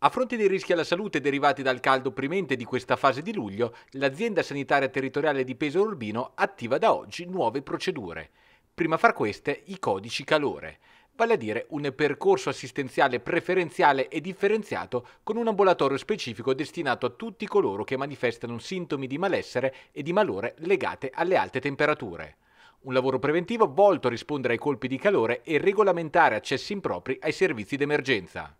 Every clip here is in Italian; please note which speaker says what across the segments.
Speaker 1: A fronte dei rischi alla salute derivati dal caldo opprimente di questa fase di luglio, l'azienda sanitaria territoriale di Pesaro Urbino attiva da oggi nuove procedure. Prima fra queste i codici calore, vale a dire un percorso assistenziale preferenziale e differenziato con un ambulatorio specifico destinato a tutti coloro che manifestano sintomi di malessere e di malore legate alle alte temperature. Un lavoro preventivo volto a rispondere ai colpi di calore e regolamentare accessi impropri ai servizi d'emergenza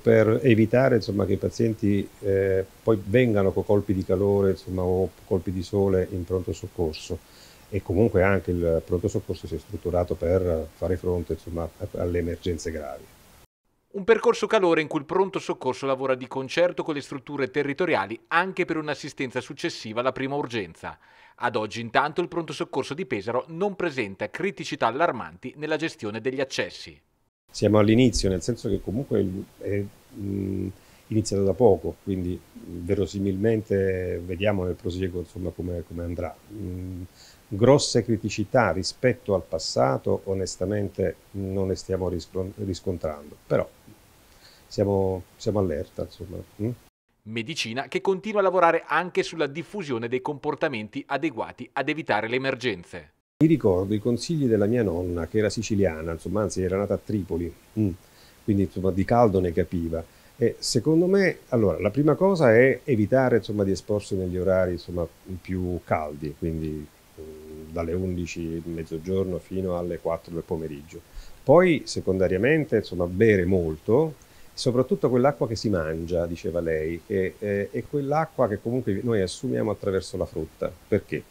Speaker 2: per evitare insomma, che i pazienti eh, poi vengano con colpi di calore insomma, o colpi di sole in pronto soccorso e comunque anche il pronto soccorso si è strutturato per fare fronte insomma, alle emergenze gravi.
Speaker 1: Un percorso calore in cui il pronto soccorso lavora di concerto con le strutture territoriali anche per un'assistenza successiva alla prima urgenza. Ad oggi intanto il pronto soccorso di Pesaro non presenta criticità allarmanti nella gestione degli accessi
Speaker 2: siamo all'inizio, nel senso che comunque è mm, iniziato da poco, quindi mm, verosimilmente vediamo nel prosieguo insomma, come, come andrà. Mm, grosse criticità rispetto al passato onestamente non ne stiamo riscontrando, però siamo, siamo allerta. Insomma.
Speaker 1: Medicina che continua a lavorare anche sulla diffusione dei comportamenti adeguati ad evitare le emergenze.
Speaker 2: Mi ricordo i consigli della mia nonna, che era siciliana, insomma, anzi era nata a Tripoli, mm. quindi insomma, di caldo ne capiva. E secondo me, allora, la prima cosa è evitare insomma, di esporsi negli orari insomma, più caldi, quindi mh, mm, dalle 11 mezzogiorno fino alle 4 del pomeriggio. Poi, secondariamente, insomma, bere molto, soprattutto quell'acqua che si mangia, diceva lei, e, eh, è quell'acqua che comunque noi assumiamo attraverso la frutta. Perché?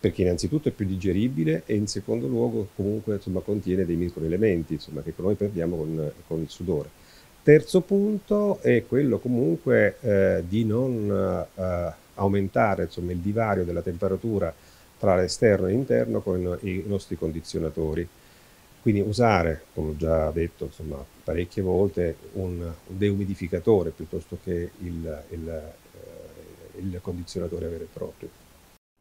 Speaker 2: perché innanzitutto è più digeribile e in secondo luogo comunque insomma, contiene dei microelementi insomma, che noi perdiamo con, con, il sudore. Terzo punto è quello comunque eh, di non eh, aumentare insomma, il divario della temperatura tra l'esterno e l'interno con i nostri condizionatori. Quindi usare, come ho già detto insomma, parecchie volte, un, un deumidificatore piuttosto che il, il, eh, il condizionatore vero e proprio.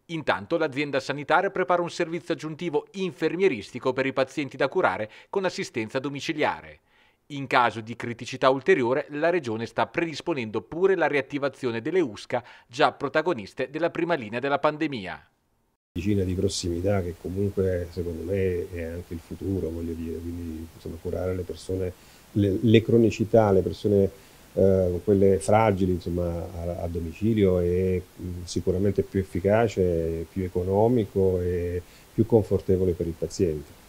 Speaker 1: Intanto l'azienda sanitaria prepara un servizio aggiuntivo infermieristico per i pazienti da curare con assistenza domiciliare. In caso di criticità ulteriore, la Regione sta predisponendo pure la riattivazione delle USCA già protagoniste della prima linea della pandemia.
Speaker 2: Medicina di prossimità che comunque secondo me è anche il futuro, voglio dire, quindi insomma, curare le persone, le, le cronicità, le persone eh, quelle fragili insomma, a, a, domicilio è mm, sicuramente più
Speaker 1: efficace, più economico e più confortevole per il paziente.